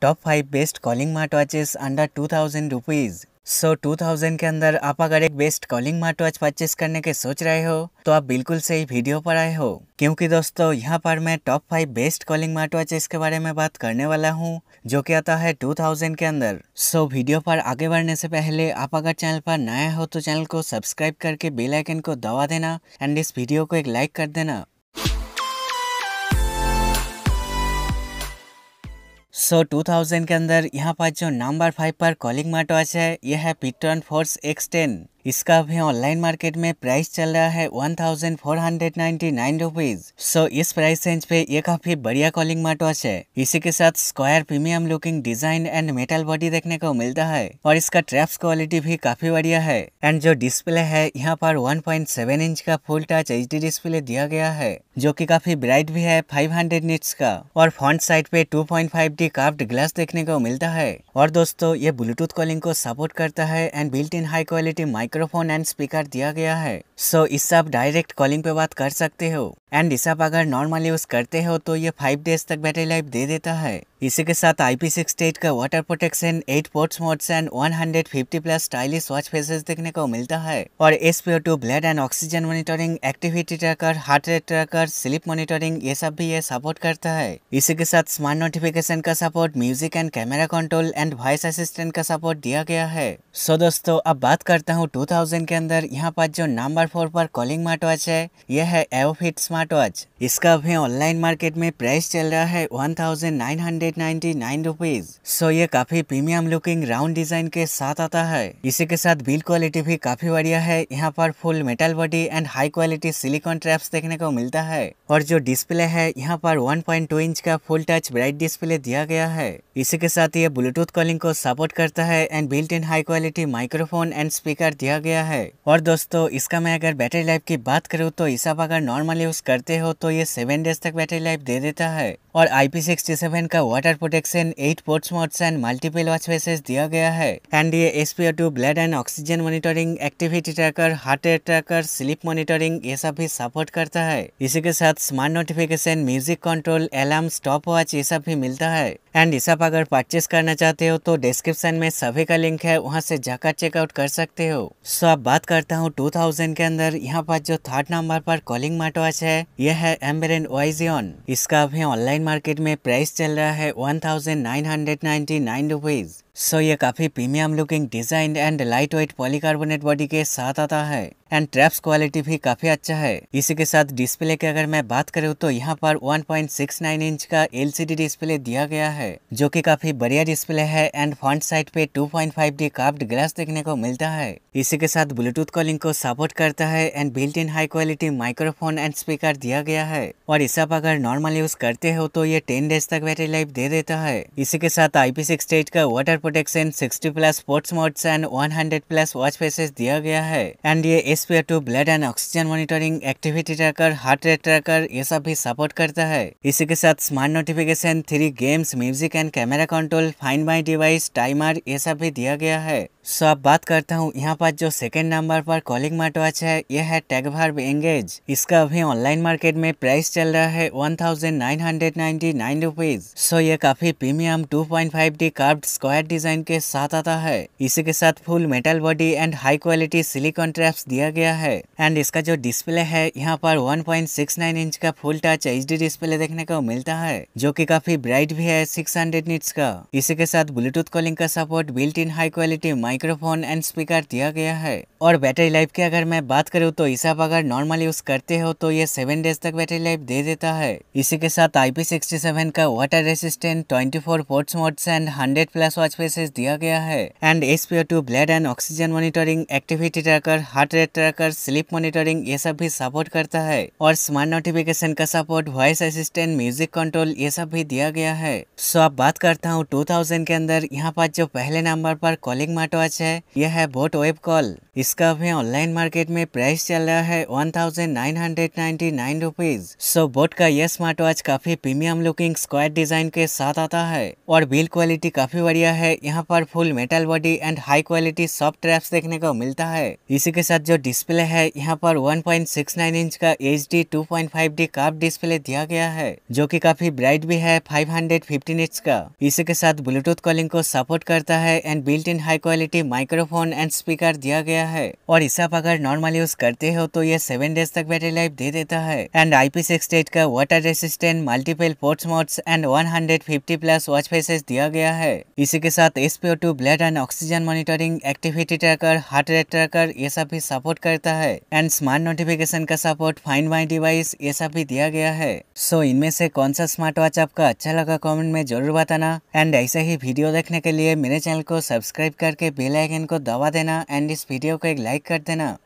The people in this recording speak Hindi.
top five best calling smart watches under two thousand rupees so so, 2000 के अंदर आप अगर एक best calling smart watch purchase करने के सोच रहे हो तो आप बिल्कुल सही वीडियो पर आए हो क्योंकि दोस्तों यहाँ पर मैं top five best calling smart watches के बारे में बात करने वाला हूँ जो कि आता है 2000 के अंदर सो so, वीडियो पर आगे बढ़ने से पहले आप अगर चैनल पर नया हो तो चैनल को सब्सक्राइब करके बेलाइकन को दबा देना एंड इस वीडियो को एक लाइक कर देना सो टू थाउजेंड के अंदर यहाँ पर जो नंबर फाइव पर कॉलिंग मार्ट वॉच है यह है पिट्रन फोर्स एक्स टेन इसका भी ऑनलाइन मार्केट में प्राइस चल रहा है one thousand four hundred ninety nine rupees so इस प्राइस रेंज पे ये काफी बढ़िया कॉलिंग मार्ट वॉच है इसी के साथ square premium looking design and metal body देखने को मिलता है और इसका ट्रैप्स क्वालिटी भी काफी बढ़िया है एंड जो डिस्प्ले है यहाँ पर वन पॉइंट सेवन इंच का full touch H D display दिया गया है जो की काफी ब्राइट भी है फाइव हंड्रेड निट्स का और फ्रंट साइड पे two point five D curved glass देखने को मिलता है और दोस्तों ये ब्लूटूथ कॉलिंग को सपोर्ट करता है and built in high quality mic microphone and speaker दिया गया है सो so, इससे आप डायरेक्ट कॉलिंग पे बात कर सकते हो एंड इसे आप अगर नॉर्मल यूज करते हो तो ये फाइव डेज तक बैटरी लाइफ दे देता है इसी के साथ आई पी सिक्स एट का water protection eight sports modes and 150 plus stylish watch faces देखने को मिलता है और S P O two blood and oxygen monitoring activity tracker heart rate tracker sleep monitoring ये सब भी ये सपोर्ट करता है इसी के साथ स्मार्ट नोटिफिकेशन का support music and camera control and voice assistant का सपोर्ट दिया गया है सो so दोस्तों अब बात करता हूँ टू थाउजेंड के अंदर यहाँ पर जो नंबर फोर पर कॉलिंग स्मार्ट वॉच है यह है एवफिट स्मार्ट वॉच इसका अभी ऑनलाइन मार्केट में प्राइस चल रहा है one thousand nine hundred 199 so ये काफी प्रीमियम लुकिंग राउंड डिजाइन के साथ आता है इसी के साथ बिल क्वालिटी भी काफी बढ़िया है यहाँ पर full metal body and high quality silicone straps देखने को मिलता है और जो डिस्प्ले है यहाँ पर 1.2 इंच का फुल टच ब्राइट डिस्प्ले दिया गया है इसी के साथ ये ब्लूटूथ कॉलिंग को सपोर्ट करता है and built in high quality microphone and speaker दिया गया है और दोस्तों इसका मैं अगर बैटरी लाइफ की बात करूँ तो इस अगर नॉर्मल यूज करते हो तो ये सेवन डेज तक बैटरी लाइफ दे देता है और IP67 का water protection eight sports modes and multiple watch faces दिया गया है एंड ये S P two blood and oxygen monitoring activity tracker heart rate tracker sleep monitoring ये सब भी सपोर्ट करता है इसी के साथ smart notification music control alarm stopwatch ये सब भी मिलता है एंड इस आप अगर परचेस करना चाहते हो तो डिस्क्रिप्शन में सभी का लिंक है वहाँ से जाकर चेकआउट कर सकते हो सो अब बात करता हूँ 2000 के अंदर यहाँ पर जो थर्ड नंबर पर कॉलिंग मार्ट वॉच है यह है एम्बरेन वाइजियन इसका अभी ऑनलाइन मार्केट में प्राइस चल रहा है one thousand nine hundred ninety nine rupees so so, ये काफ़ी premium looking design and lightweight polycarbonate body के साथ आता है एंड ट्रैप्स क्वालिटी भी काफी अच्छा है इसी के साथ डिस्प्ले की अगर मैं बात करूँ तो यहाँ पर 1.69 इंच का एलसीडी डिस्प्ले दिया गया है जो कि काफी बढ़िया डिस्प्ले है एंड फ्रंट साइड पे 2.5D काप्ड ग्लास देखने को मिलता है इसी के साथ ब्लूटूथ कॉलिंग को सपोर्ट करता है and built in high quality microphone and speaker दिया गया है और इस अगर नॉर्मल यूज करते हो तो ये टेन डेज तक बैटरी लाइफ दे देता है इसी के साथ आई पी का water protection sixty plus sports modes and one hundred plus watch faces दिया गया है एंड ये SPR two blood and oxygen monitoring activity tracker heart rate tracker ये सब भी सपोर्ट करता है इसी के साथ smart notification three games music and camera control find my device timer ये सब भी दिया गया है सो so, अब बात करता हूँ यहाँ पर जो सेकंड नंबर पर कॉलिंग मार्ट वॉच है यह है टैग भार्ब एंगेज इसका अभी ऑनलाइन मार्केट में प्राइस चल रहा है one thousand nine hundred ninety nine rupees so ये काफी premium two point five D curved square design के साथ आता है इसी के साथ full metal body and high quality silicone straps दिया गया है एंड इसका जो डिस्प्ले है यहाँ पर one point six nine inch का full touch H D display देखने को मिलता है जो की काफी ब्राइट भी है सिक्स हंड्रेड निट्स का इसी के साथ ब्लूटूथ कॉलिंग का support built in high quality mic microphone and speaker दिया गया है और बैटरी लाइफ की अगर मैं बात करूँ तो इस आप अगर नॉर्मल यूज करते हो तो ये सेवन डेज तक बैटरी लाइफ दे देता है इसी के साथ आई का water resistant twenty four sports modes and hundred plus watch faces दिया गया है and S two blood and oxygen monitoring activity tracker heart rate tracker sleep monitoring ये सब भी सपोर्ट करता है और स्मार्ट नोटिफिकेशन का support voice assistant music control ये सब भी दिया गया है सो so, अब बात करता हूँ 2000 के अंदर यहाँ पर जो पहले नंबर पर कॉलिंग माटो वॉच है यह है बोट वेब कॉल इसका भी ऑनलाइन मार्केट में प्राइस चल रहा है one thousand nine hundred ninety nine rupees so boAt का यह स्मार्ट वॉच काफी प्रीमियम लुकिंग स्क्वायर डिजाइन के साथ आता है और बिल्ड क्वालिटी काफी बढ़िया है यहाँ पर full metal body and high quality soft straps देखने को मिलता है इसी के साथ जो डिस्प्ले है यहाँ पर 1.69 इंच का H D two curve display दिया गया है जो की काफी ब्राइट भी है फाइव हंड्रेड का इसी के साथ ब्लूटूथ कॉलिंग को सपोर्ट करता है and built in high quality quality microphone and speaker दिया गया है और इसे आप अगर नॉर्मल यूज करते हो तो ये सेवन डेज तक बैटरी लाइफ दे देता है एंड आईपी सिक्स का water resistant multiple port modes and 150 plus watch faces दिया गया है इसी के साथ SpO two blood and oxygen monitoring activity tracker heart rate tracker ये सब भी सपोर्ट करता है एंड स्मार्ट नोटिफिकेशन का सपोर्ट फाइंड माई डिवाइस ये सब भी दिया गया है सो so, इनमें से कौन सा स्मार्ट वॉच आपका अच्छा लगा कॉमेंट में जरूर बताना एंड ऐसे ही वीडियो देखने के लिए मेरे चैनल को सब्सक्राइब करके बेल आइकन को दबा देना एंड इस वीडियो को एक लाइक कर देना